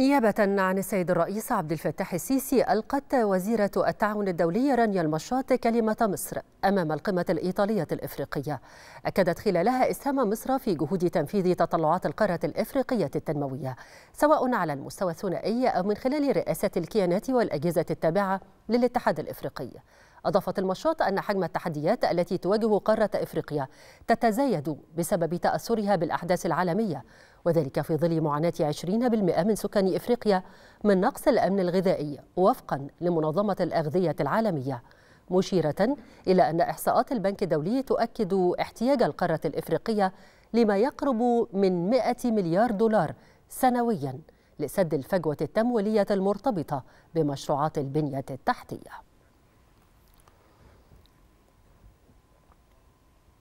نيابة عن السيد الرئيس عبد الفتاح السيسي ألقت وزيرة التعاون الدولي رانيا المشاط كلمة مصر أمام القمة الإيطالية الإفريقية أكدت خلالها إسهام مصر في جهود تنفيذ تطلعات القارة الإفريقية التنموية سواء على المستوى الثنائي أو من خلال رئاسة الكيانات والأجهزة التابعة للاتحاد الإفريقي أضافت المشاط أن حجم التحديات التي تواجه قارة إفريقيا تتزايد بسبب تأثرها بالأحداث العالمية وذلك في ظل معاناة 20% من سكان إفريقيا من نقص الأمن الغذائي وفقا لمنظمة الأغذية العالمية مشيرة إلى أن إحصاءات البنك الدولي تؤكد احتياج القارة الإفريقية لما يقرب من 100 مليار دولار سنوياً لسد الفجوة التمويلية المرتبطة بمشروعات البنية التحتية